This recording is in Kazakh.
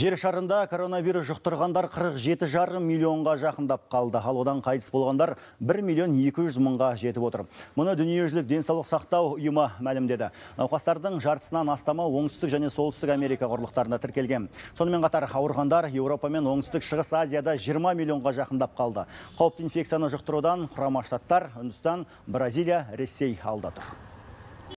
Жер шарында коронавирус жұқтырғандар 47 жарым миллионға жақындап қалды. Ал одан қайтыс болғандар 1 миллион 200 мыңға жетіп отыр. Мұны дүниежүзілік денсаулық сақтау ұйымы мәлімдеді. Науқастардың жартысынан астамы оңтүстік және солтүстік Америка құрлықтарында тіркелген. Сонымен қатар ауырғандар Еуропа мен оңтүстік шығыс Азияда 20 миллионға жақындап қалды. Қауіпті инфекцияны жұқтырудан Құрама Штаттар, Үндістан, Бразилия, Ресей алда тұр.